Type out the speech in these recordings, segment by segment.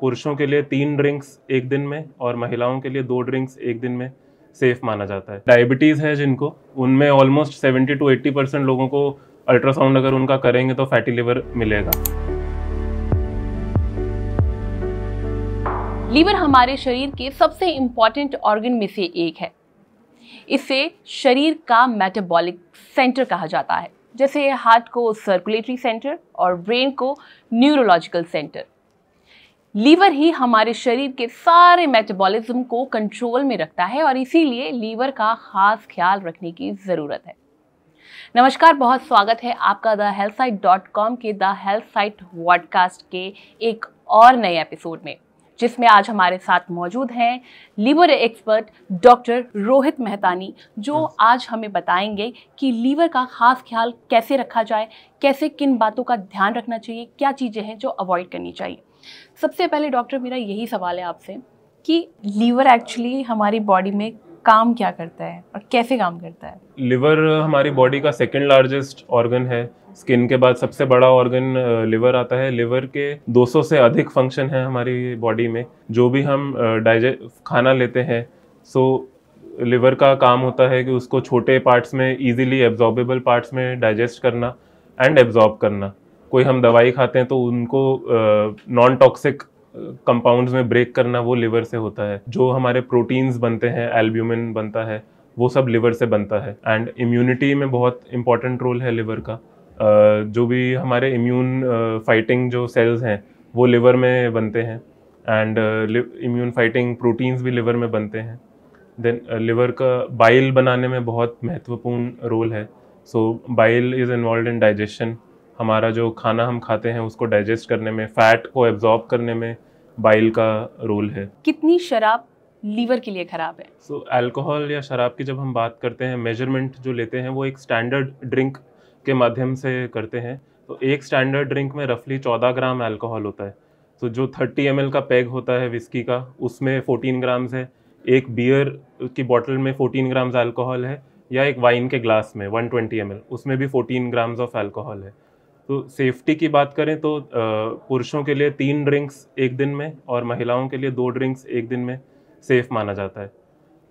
पुरुषों के लिए तीन ड्रिंक्स एक दिन में और महिलाओं के लिए दो ड्रिंक्स एक दिन में सेफ माना जाता है डायबिटीज़ है जिनको उनमें ऑलमोस्ट 70 टू 80 परसेंट लोगों को अल्ट्रासाउंड अगर उनका करेंगे तो फैटी लिवर मिलेगा लीवर हमारे शरीर के सबसे इंपॉर्टेंट ऑर्गन में से एक है इसे शरीर का मेटाबॉलिक सेंटर कहा जाता है जैसे हार्ट को सर्कुलेटरी सेंटर और ब्रेन को न्यूरोलॉजिकल सेंटर लीवर ही हमारे शरीर के सारे मेटाबॉलिज्म को कंट्रोल में रखता है और इसीलिए लीवर का खास ख्याल रखने की ज़रूरत है नमस्कार बहुत स्वागत है आपका the health site dot com के द हेल्थ साइट वॉडकास्ट के एक और नए एपिसोड में जिसमें आज हमारे साथ मौजूद हैं liver expert doctor Rohit Mehtani जो आज हमें बताएंगे कि लीवर का खास ख्याल कैसे रखा जाए कैसे किन बातों का ध्यान रखना चाहिए क्या चीज़ें हैं जो अवॉइड करनी चाहिए सबसे पहले डॉक्टर मेरा यही सवाल है आपसे कि लीवर एक्चुअली हमारी बॉडी में काम क्या करता है और कैसे काम करता है लिवर हमारी बॉडी का सेकेंड लार्जेस्ट ऑर्गन है स्किन के बाद सबसे बड़ा ऑर्गन लिवर आता है लिवर के 200 से अधिक फंक्शन है हमारी बॉडी में जो भी हम डाइजेस्ट खाना लेते हैं सो लिवर का काम होता है कि उसको छोटे पार्ट्स में इजीली एब्जॉर्बेबल पार्ट्स में डाइजेस्ट करना एंड एब्जॉर्ब करना कोई हम दवाई खाते हैं तो उनको नॉन टॉक्सिक कंपाउंड्स में ब्रेक करना वो लिवर से होता है जो हमारे प्रोटीन्स बनते हैं एल्ब्यूमिन बनता है वो सब लिवर से बनता है एंड इम्यूनिटी में बहुत इंपॉर्टेंट रोल है लिवर का जो भी हमारे इम्यून फाइटिंग जो सेल्स हैं वो लिवर में बनते हैं एंड इम्यून फाइटिंग प्रोटीन्स भी लिवर में बनते हैं देन लिवर का बाइल बनाने में बहुत महत्वपूर्ण रोल है so bile is involve in digestion हमारा जो खाना हम खाते हैं उसको डाइजेस्ट करने में फैट को एब्जॉर्ब करने में बाइल का रोल है कितनी शराब लीवर के लिए ख़राब है सो so, अल्कोहल या शराब की जब हम बात करते हैं मेजरमेंट जो लेते हैं वो एक स्टैंडर्ड ड्रिंक के माध्यम से करते हैं तो एक स्टैंडर्ड ड्रिंक में रफली चौदह ग्राम अल्कोहल होता है तो so, जो थर्टी एम का पैग होता है विस्की का उसमें फोर्टीन ग्राम्स है एक बियर की बॉटल में फोर्टीन ग्राम्स अल्कोहल है या एक वाइन के ग्लास में वन ट्वेंटी उसमें भी फोर्टीन ग्राम्स ऑफ अल्कोहल है तो सेफ्टी की बात करें तो पुरुषों के लिए तीन ड्रिंक्स एक दिन में और महिलाओं के लिए दो ड्रिंक्स एक दिन में सेफ़ माना जाता है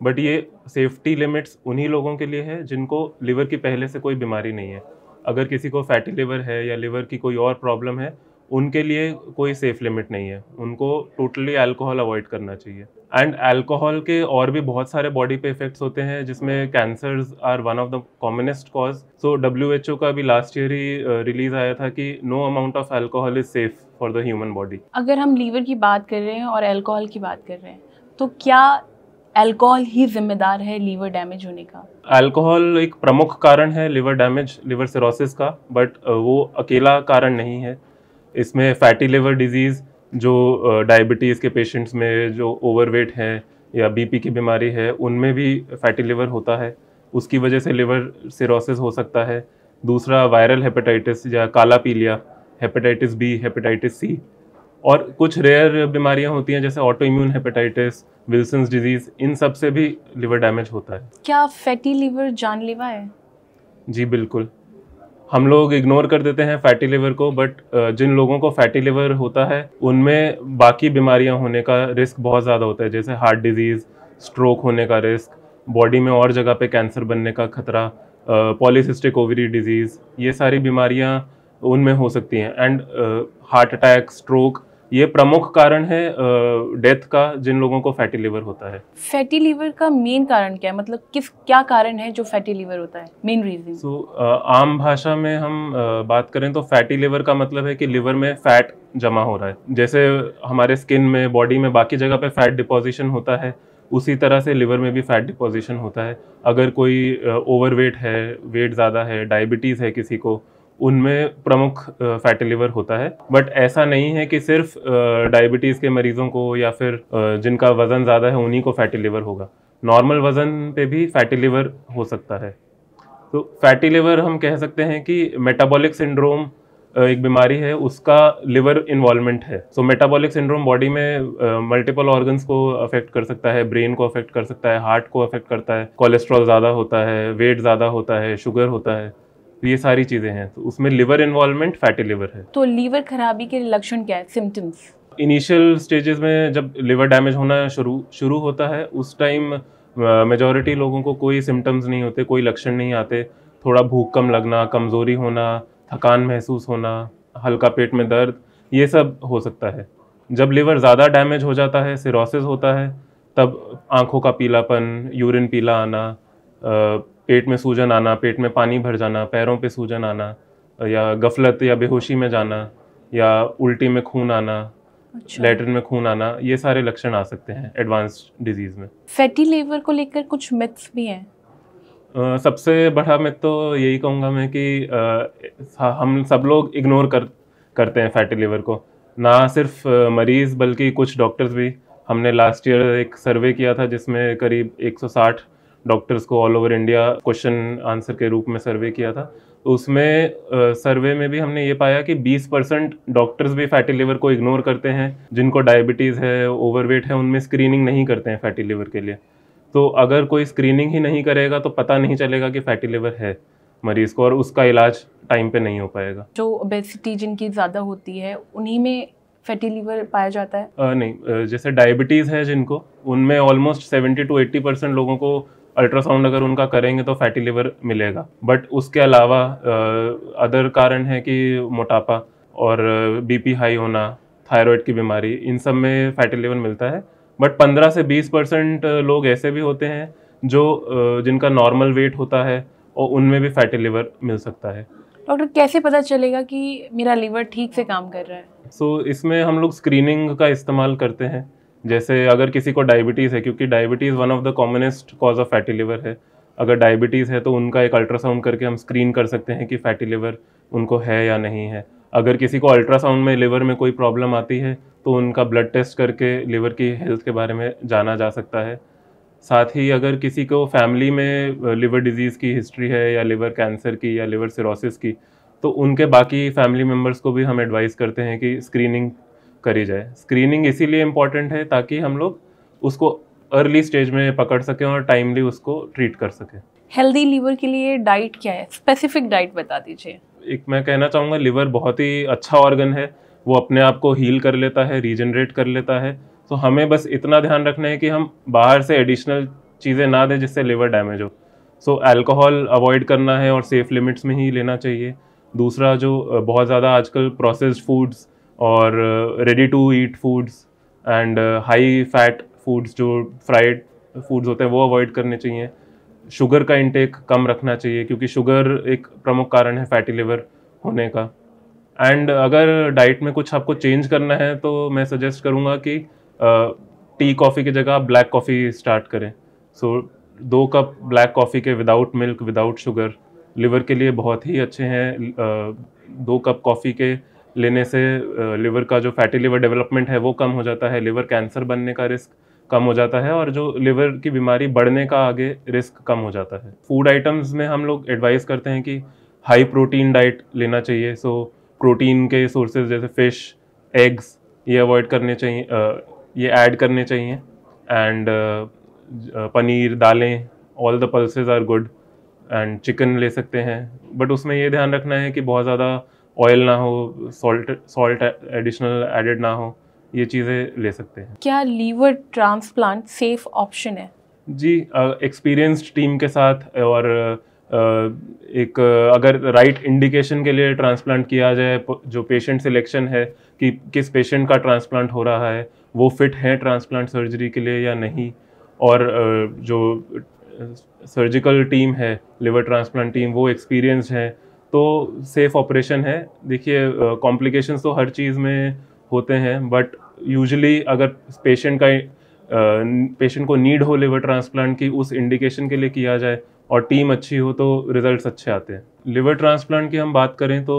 बट ये सेफ्टी लिमिट्स उन्हीं लोगों के लिए है जिनको लिवर की पहले से कोई बीमारी नहीं है अगर किसी को फैटी लिवर है या लिवर की कोई और प्रॉब्लम है उनके लिए कोई सेफ़ लिमिट नहीं है उनको टोटली अल्कोहल अवॉइड करना चाहिए एंड अल्कोहल के और भी बहुत सारे बॉडी पे इफेक्ट्स होते हैं जिसमें cancer are one of the commonest cause so W H O का भी लास्ट ईयर ही रिलीज uh, आया था कि no amount of alcohol is safe for the human body अगर हम लीवर की बात कर रहे हैं और अल्कोहल की बात कर रहे हैं तो क्या अल्कोहल ही जिम्मेदार है लीवर डैमेज होने का अल्कोहल एक प्रमुख कारण है लीवर डैमेज लीवर सिरोसिस का बट uh, वो अकेला कारण नहीं है इसमें फैटी लिवर डिजीज़ जो डायबिटीज़ के पेशेंट्स में जो ओवरवेट हैं या बीपी की बीमारी है उनमें भी फैटी लिवर होता है उसकी वजह से लिवर सिरोसिस हो सकता है दूसरा वायरल हेपेटाइटिस या काला पीलिया हेपेटाइटिस बी हेपेटाइटिस सी और कुछ रेयर बीमारियां होती हैं जैसे auto immune hepatitis Wilson disease इन सब से भी लिवर डैमेज होता है क्या फैटी लिवर जानलेवा है जी बिल्कुल हम लोग इग्नोर कर देते हैं फैटी लिवर को बट uh, जिन लोगों को फैटी लिवर होता है उनमें बाकी बीमारियां होने का रिस्क बहुत ज़्यादा होता है जैसे हार्ट डिजीज़ स्ट्रोक होने का रिस्क बॉडी में और जगह पे कैंसर बनने का खतरा पॉलीसिस्टिक ओवरी डिजीज़ ये सारी बीमारियां उनमें हो सकती हैं एंड हार्ट अटैक स्ट्रोक ये प्रमुख कारण है डेथ का जिन लोगों को फैटी लीवर होता है फैटी लीवर का मेन कारण क्या है मतलब किस क्या कारण है जो फैटी लीवर होता है मेन रीजन सो आम भाषा में हम बात करें तो फैटी लीवर का मतलब है कि लीवर में फैट जमा हो रहा है जैसे हमारे स्किन में बॉडी में बाकी जगह पे फैट डिपोजिशन होता है उसी तरह से लीवर में भी फैट डिपोजिशन होता है अगर कोई ओवरवेट है वेट ज़्यादा है डायबिटीज़ है किसी को उनमें प्रमुख फैटी लिवर होता है बट ऐसा नहीं है कि सिर्फ डायबिटीज़ के मरीज़ों को या फिर जिनका वज़न ज़्यादा है उन्हीं को फैटी लिवर होगा नॉर्मल वज़न पे भी फैटी लिवर हो सकता है तो फैटी लिवर हम कह सकते हैं कि मेटाबॉलिक सिंड्रोम एक बीमारी है उसका लिवर इन्वॉल्वमेंट है सो मेटाबॉलिक सिंड्रोम बॉडी में मल्टीपल ऑर्गन्स को अफेक्ट कर सकता है ब्रेन को अफेक्ट कर सकता है हार्ट को अफेक्ट करता है कोलेस्ट्रॉल ज़्यादा होता है वेट ज़्यादा होता है शुगर होता है तो ये सारी चीज़ें हैं तो उसमें लिवर इन्वॉल्वमेंट फैटी लिवर है तो लीवर खराबी के लक्षण क्या है सिम्टम्स इनिशियल स्टेजेस में जब लिवर डैमेज होना शुरू शुरू होता है उस टाइम मेजोरिटी लोगों को कोई सिम्टम्स नहीं होते कोई लक्षण नहीं आते थोड़ा भूख कम लगना कमज़ोरी होना थकान महसूस होना हल्का पेट में दर्द ये सब हो सकता है जब लिवर ज़्यादा डैमेज हो जाता है सिरोसिस होता है तब आँखों का पीलापन यूरिन पीला आना पेट में सूजन आना पेट में पानी भर जाना पैरों पे सूजन आना या गफलत या बेहोशी में जाना या उल्टी में खून आना अच्छा। लेटरिन में खून आना ये सारे लक्षण आ सकते हैं एडवांस डिजीज में फैटी लेवर को लेकर कुछ मिथ्स भी हैं Uh, सबसे बड़ा मैं तो यही कहूँगा मैं कि uh, हम सब लोग इग्नोर कर करते हैं फैटी लिवर को ना सिर्फ uh, मरीज़ बल्कि कुछ डॉक्टर्स भी हमने लास्ट ईयर एक सर्वे किया था जिसमें करीब 160 डॉक्टर्स को all over India question answer के रूप में सर्वे किया था तो उसमें सर्वे में भी हमने ये पाया कि 20 परसेंट डॉक्टर्स भी फैटी लिवर को इग्नोर करते हैं जिनको डायबिटीज़ है ओवरवेट है उनमें स्क्रीनिंग नहीं करते हैं फैटी लिवर के लिए तो अगर कोई स्क्रीनिंग ही नहीं करेगा तो पता नहीं चलेगा कि फैटी लिवर है मरीज़ को और उसका इलाज टाइम पे नहीं हो पाएगा जो ओबेसिटी जिनकी ज़्यादा होती है उन्हीं में फैटी लिवर पाया जाता है आ, नहीं जैसे डायबिटीज़ है जिनको उनमें almost seventy to eighty percent लोगों को अल्ट्रासाउंड अगर उनका करेंगे तो फैटी लिवर मिलेगा बट उसके अलावा अदर कारण है कि मोटापा और बीपी हाई होना थायराइड की बीमारी इन सब में फैटी लिवर मिलता है बट 15 से 20 परसेंट लोग ऐसे भी होते हैं जो जिनका नॉर्मल वेट होता है और उनमें भी फैटी लिवर मिल सकता है डॉक्टर कैसे पता चलेगा कि मेरा लीवर ठीक से काम कर रहा है सो so, इसमें हम लोग स्क्रीनिंग का इस्तेमाल करते हैं जैसे अगर किसी को डायबिटीज़ है क्योंकि diabetes one of the commonest cause of fatty liver है अगर डायबिटीज़ है तो उनका एक अल्ट्रासाउंड करके हम स्क्रीन कर सकते हैं कि फैटी लिवर उनको है या नहीं है अगर किसी को अल्ट्रासाउंड में लिवर में कोई प्रॉब्लम आती है तो उनका ब्लड टेस्ट करके लिवर की हेल्थ के बारे में जाना जा सकता है साथ ही अगर किसी को फैमिली में लिवर डिजीज़ की हिस्ट्री है या लिवर कैंसर की या लिवर सिरोसिस की तो उनके बाकी फैमिली मेम्बर्स को भी हम एडवाइस करते हैं कि स्क्रीनिंग करी जाए स्क्रीनिंग इसीलिए इम्पॉर्टेंट है ताकि हम लोग उसको अर्ली स्टेज में पकड़ सकें और टाइमली उसको ट्रीट कर सकें हेल्दी लीवर के लिए डाइट क्या है स्पेसिफिक डाइट बता दीजिए एक मैं कहना चाहूँगा लीवर बहुत ही अच्छा ऑर्गन है वो अपने आप को हील कर लेता है रीजनरेट कर लेता है तो हमें बस इतना ध्यान रखना है कि हम बाहर से एडिशनल चीज़ें ना दें जिससे लिवर डैमेज हो सो एल्कोहल अल्कोहल अवॉइड करना है और सेफ़ लिमिट्स में ही लेना चाहिए दूसरा जो बहुत ज़्यादा आजकल प्रोसेस्ड फूड्स और ready to eat foods and high fat foods जो फ्राइड फूड्स होते हैं वो अवॉइड करने चाहिए शुगर का इंटेक कम रखना चाहिए क्योंकि शुगर एक प्रमुख कारण है फैटी लिवर होने का एंड अगर डाइट में कुछ आपको चेंज करना है तो मैं सजेस्ट करूँगा कि टी uh, कॉफ़ी की जगह आप ब्लैक कॉफ़ी स्टार्ट करें सो so, दो कप ब्लैक कॉफ़ी के without milk without sugar liver के लिए बहुत ही अच्छे हैं uh, दो कप कॉफ़ी के लेने से लिवर का जो फैटी लिवर डेवलपमेंट है वो कम हो जाता है लिवर कैंसर बनने का रिस्क कम हो जाता है और जो लिवर की बीमारी बढ़ने का आगे रिस्क कम हो जाता है फूड आइटम्स में हम लोग एडवाइस करते हैं कि हाई प्रोटीन डाइट लेना चाहिए सो प्रोटीन के सोर्सेज जैसे फ़िश एग्स ये अवॉइड करने चाहिए ये ऐड करने चाहिए एंड पनीर दालें all the pulses are good and chicken ले सकते हैं बट उसमें ये ध्यान रखना है कि बहुत ज़्यादा ऑयल ना हो सॉल्ट सॉल्ट एडिशनल एडेड ना हो ये चीज़ें ले सकते हैं क्या लीवर ट्रांसप्लांट सेफ ऑप्शन है जी एक्सपीरियंस्ड टीम के साथ और एक अगर राइट इंडिकेशन के लिए ट्रांसप्लांट किया जाए जो पेशेंट सिलेक्शन है कि किस पेशेंट का ट्रांसप्लांट हो रहा है वो फिट है ट्रांसप्लांट सर्जरी के लिए या नहीं और जो सर्जिकल टीम है लिवर ट्रांसप्लांट टीम वो एक्सपीरियंस है तो सेफ ऑपरेशन है देखिए कॉम्प्लिकेशन तो हर चीज़ में होते हैं बट यूजली अगर पेशेंट का पेशेंट को नीड हो लिवर ट्रांसप्लांट की उस इंडिकेशन के लिए किया जाए और टीम अच्छी हो तो रिजल्ट्स अच्छे आते हैं लिवर ट्रांसप्लांट की हम बात करें तो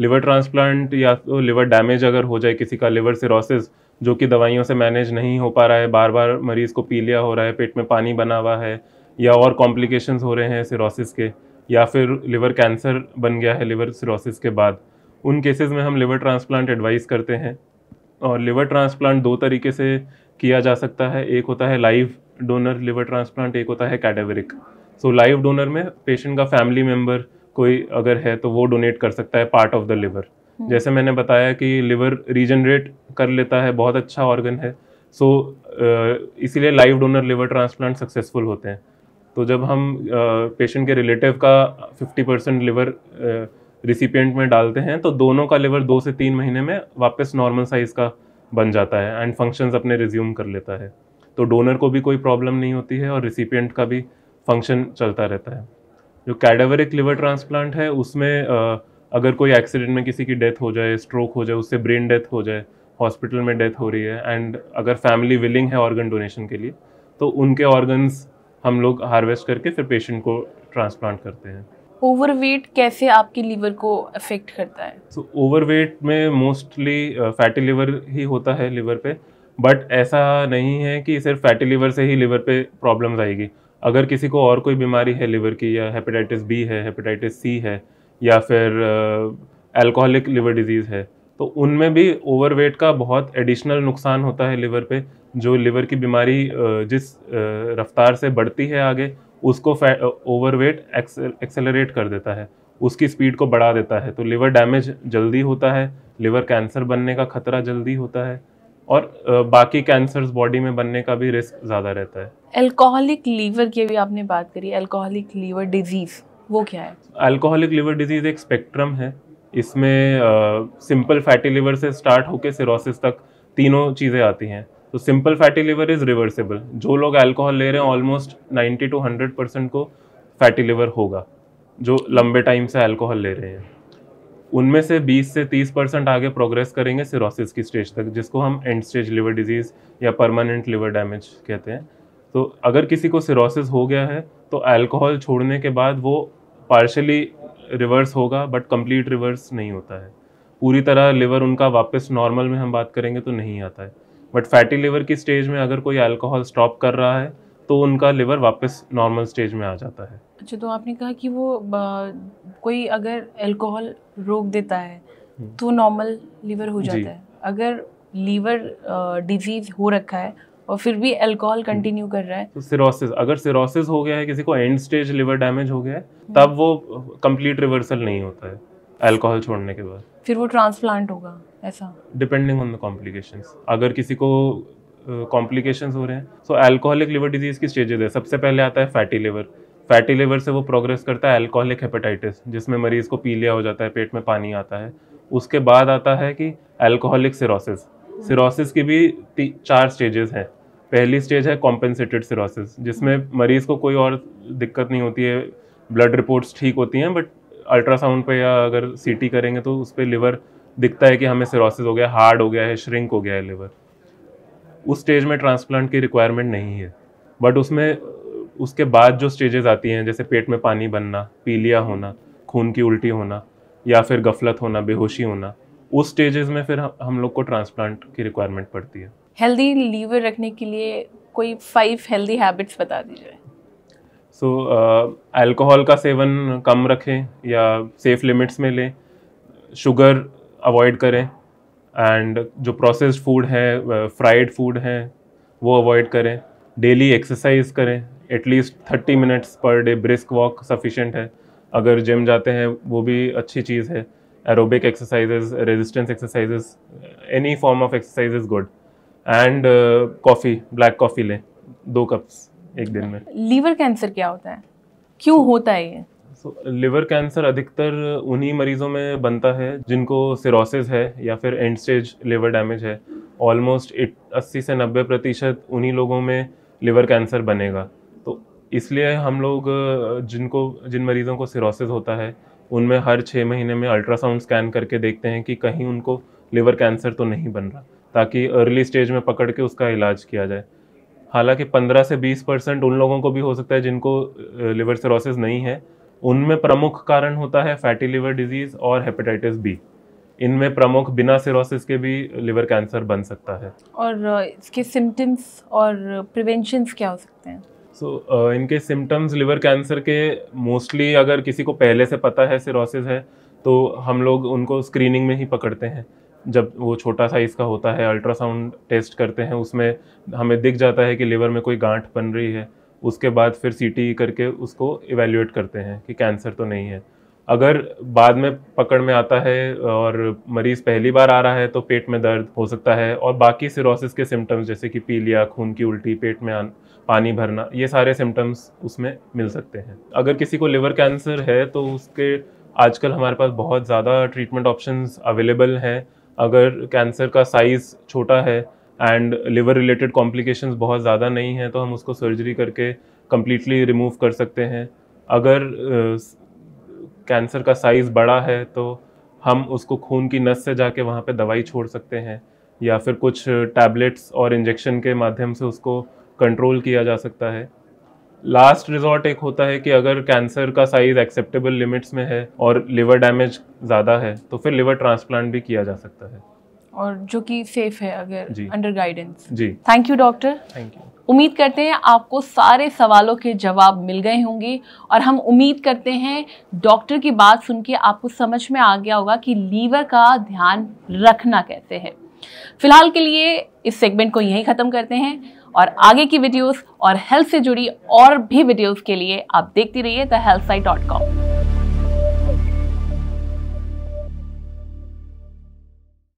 लिवर ट्रांसप्लांट या तो लिवर डैमेज अगर हो जाए किसी का लिवर सिरोसिस जो कि दवाइयों से मैनेज नहीं हो पा रहा है बार बार मरीज़ को पीलिया हो रहा है पेट में पानी बना हुआ है या और कॉम्प्लिकेशंस हो रहे हैं सिरोसिस के या फिर लिवर कैंसर बन गया है लिवर सिरोसिस के बाद उन केसेस में हम लिवर ट्रांसप्लांट एडवाइस करते हैं और लिवर ट्रांसप्लांट दो तरीके से किया जा सकता है एक होता है लाइव डोनर लिवर ट्रांसप्लांट एक होता है कैटेवरिक सो लाइव डोनर में पेशेंट का फैमिली मेम्बर कोई अगर है तो वो डोनेट कर सकता है पार्ट ऑफ द लिवर जैसे मैंने बताया कि लिवर रीजनरेट कर लेता है बहुत अच्छा ऑर्गन है सो so, इसीलिए live donor liver transplant successful होते हैं तो जब हम पेशेंट के रिलेटिव का 50 परसेंट लिवर रिसिपियंट में डालते हैं तो दोनों का लिवर दो से तीन महीने में वापस नॉर्मल साइज़ का बन जाता है एंड फंक्शंस अपने रिज्यूम कर लेता है तो डोनर को भी कोई प्रॉब्लम नहीं होती है और रिसिपियंट का भी फंक्शन चलता रहता है जो कैडावरिक लिवर ट्रांसप्लांट है उसमें अगर कोई एक्सीडेंट में किसी की डेथ हो जाए स्ट्रोक हो जाए उससे ब्रेन डेथ हो जाए हॉस्पिटल में डेथ हो रही है एंड अगर फैमिली विलिंग है ऑर्गन डोनेशन के लिए तो उनके ऑर्गन्स हम लोग हार्वेस्ट करके फिर पेशेंट को ट्रांसप्लांट करते हैं ओवरवेट कैसे आपके लीवर को अफेक्ट करता है सो so, ओवरवेट में मोस्टली फैटी लीवर ही होता है लीवर पे बट ऐसा नहीं है कि सिर्फ फैटी लीवर से ही लीवर पे प्रॉब्लम्स आएगी अगर किसी को और कोई बीमारी है लीवर की या हेपेटाइटिस बी है हेपेटाइटिस सी है या फिर अल्कोहलिक लीवर डिजीज़ है तो उनमें भी ओवरवेट का बहुत एडिशनल नुकसान होता है लिवर पे जो लिवर की बीमारी जिस रफ्तार से बढ़ती है आगे उसको ओवरवेट एक्सेलरेट कर देता है उसकी स्पीड को बढ़ा देता है तो लिवर डैमेज जल्दी होता है लिवर कैंसर बनने का खतरा जल्दी होता है और बाकी कैंसर्स बॉडी में बनने का भी रिस्क ज़्यादा रहता है एल्कोहलिक लीवर की भी आपने बात करी एल्कोहलिक लीवर डिजीज़ वो क्या है अल्कोहलिक लीवर डिजीज़ एक स्पेक्ट्रम है इसमें सिंपल फैटी लिवर से स्टार्ट होकर सिरोसिस तक तीनों चीज़ें आती हैं तो simple fatty liver is reversible जो लोग अल्कोहल ले रहे हैं ऑलमोस्ट 90 टू 100 परसेंट को फैटी लिवर होगा जो लंबे टाइम से अल्कोहल ले रहे हैं उनमें से 20 से 30 परसेंट आगे प्रोग्रेस करेंगे सिरोसिस की स्टेज तक जिसको हम एंड स्टेज लिवर डिजीज़ या परमानेंट लिवर डैमेज कहते हैं तो अगर किसी को सिरोसिस हो गया है तो अल्कोहल छोड़ने के बाद वो पार्शली रिवर्स होगा बट कंप्लीट रिवर्स नहीं होता है पूरी तरह लिवर उनका वापस नॉर्मल में हम बात करेंगे तो नहीं आता है बट फैटी लिवर की स्टेज में अगर कोई अल्कोहल स्टॉप कर रहा है तो उनका लिवर वापस नॉर्मल स्टेज में आ जाता है अच्छा तो आपने कहा कि वो कोई अगर अल्कोहल रोक देता है हम्म। तो नॉर्मल लीवर हो जाता है अगर लीवर डिजीज हो रखा है और फिर भी अल्कोहल हम्म। कंटिन्यू कर रहा है तो सिरोसिस अगर सिरोसिस हो गया है किसी को एंड स्टेज लिवर डैमेज हो गया है तब हम्म। वो कंप्लीट रिवर्सल नहीं होता है अल्कोहल छोड़ने के बाद फिर वो ट्रांसप्लांट होगा ऐसा डिपेंडिंग ऑन द कॉम्प्लिकेशंस अगर किसी को कॉम्प्लिकेशन uh, हो रहे हैं सो अल्कोहलिक लिवर डिजीज़ की स्टेजेज है सबसे पहले आता है फैटी लिवर फैटी लिवर से वो प्रोग्रेस करता है अल्कोहलिक हेपेटाइटिस जिसमें मरीज़ को पीलिया हो जाता है पेट में पानी आता है उसके बाद आता है कि अल्कोहलिक सिरोसिस सिरोसिस की भी चार स्टेजेस हैं पहली स्टेज है कॉम्पेंसेटेड सिरोसिस जिसमें मरीज़ को कोई और दिक्कत नहीं होती है ब्लड रिपोर्ट्स ठीक होती हैं बट अल्ट्रासाउंड पे या अगर सीटी करेंगे तो उस पर लिवर दिखता है कि हमें सिरोसिस हो गया हार्ड हो गया है श्रिंक हो गया है लिवर उस स्टेज में ट्रांसप्लांट की रिक्वायरमेंट नहीं है बट उसमें उसके बाद जो स्टेजेस आती हैं जैसे पेट में पानी बनना पीलिया होना खून की उल्टी होना या फिर गफलत होना बेहोशी होना उस स्टेजेस में फिर हम लोग को ट्रांसप्लांट की रिक्वायरमेंट पड़ती है हेल्दी लीवर रखने के लिए कोई फाइव हेल्दी हैबिट्स बता दीजिए सो अल्कोहल uh, का सेवन कम रखें या सेफ लिमिट्स में लें शुगर अवॉइड करें एंड जो प्रोसेस्ड फूड है फ्राइड uh, फूड है वो अवॉइड करें डेली एक्सरसाइज करें at least thirty minutes per day brisk walk sufficient है अगर जिम जाते हैं वो भी अच्छी चीज़ है aerobic exercises, resistance exercises, any form of exercise is good. And coffee black coffee लें दो कप्स एक दिन में लीवर कैंसर क्या होता है क्यों होता है ये सो लिवर कैंसर अधिकतर उन्हीं मरीजों में बनता है जिनको सिरोसिस है या फिर एंड स्टेज लिवर डैमेज है ऑलमोस्ट इट अस्सी से नब्बे प्रतिशत उन्हीं लोगों में लिवर कैंसर बनेगा तो इसलिए हम लोग जिनको जिन मरीज़ों को सिरोसिस होता है उनमें हर छः महीने में अल्ट्रासाउंड स्कैन करके देखते हैं कि कहीं उनको लिवर कैंसर तो नहीं बन रहा ताकि अर्ली स्टेज में पकड़ के उसका इलाज किया जाए हालांकि 15 से 20 परसेंट उन लोगों को भी हो सकता है जिनको लिवर सिरोसिस नहीं है उनमें प्रमुख कारण होता है फैटी लिवर डिजीज़ और हेपेटाइटिस बी इनमें प्रमुख बिना सिरोसिस के भी लिवर कैंसर बन सकता है और इसके सिम्टम्स और प्रिवेंशंस क्या हो सकते हैं सो so, uh, इनके सिम्टम्स लिवर कैंसर के मोस्टली अगर किसी को पहले से पता है सिरोसिस है तो हम लोग उनको स्क्रीनिंग में ही पकड़ते हैं जब वो छोटा साइज़ का होता है अल्ट्रासाउंड टेस्ट करते हैं उसमें हमें दिख जाता है कि लिवर में कोई गांठ बन रही है उसके बाद फिर सी करके उसको इवेल्यूएट करते हैं कि कैंसर तो नहीं है अगर बाद में पकड़ में आता है और मरीज़ पहली बार आ रहा है तो पेट में दर्द हो सकता है और बाकी सिरोसिस के सिम्टम्स जैसे कि पीलिया खून की उल्टी पेट में आना पानी भरना ये सारे सिम्टम्स उसमें मिल सकते हैं अगर किसी को लिवर कैंसर है तो उसके आजकल हमारे पास बहुत ज़्यादा ट्रीटमेंट ऑप्शंस अवेलेबल हैं अगर कैंसर का साइज़ छोटा है एंड लिवर रिलेटेड कॉम्प्लिकेशंस बहुत ज़्यादा नहीं हैं तो हम उसको सर्जरी करके कम्प्लीटली रिमूव कर सकते हैं अगर कैंसर uh, का साइज़ बड़ा है तो हम उसको खून की नस से जाके वहाँ पे दवाई छोड़ सकते हैं या फिर कुछ टैबलेट्स और इंजेक्शन के माध्यम से उसको कंट्रोल किया जा सकता है लास्ट रिजॉर्ट एक होता है कि अगर कैंसर का साइज एक्सेप्टेबल लिमिट्स में है और लिवर डैमेज ज़्यादा है तो फिर लिवर ट्रांसप्लांट भी किया जा सकता है और जो कि सेफ है अगर अंडर गाइडेंस जी thank you doctor thank you उम्मीद करते हैं आपको सारे सवालों के जवाब मिल गए होंगे और हम उम्मीद करते हैं डॉक्टर की बात सुन के आपको समझ में आ गया होगा कि लीवर का ध्यान रखना कैसे है फिलहाल के लिए इस सेगमेंट को यहीं ख़त्म करते हैं और आगे की वीडियोस और हेल्थ से जुड़ी और भी वीडियोस के लिए आप देखती रहिए the health site dot com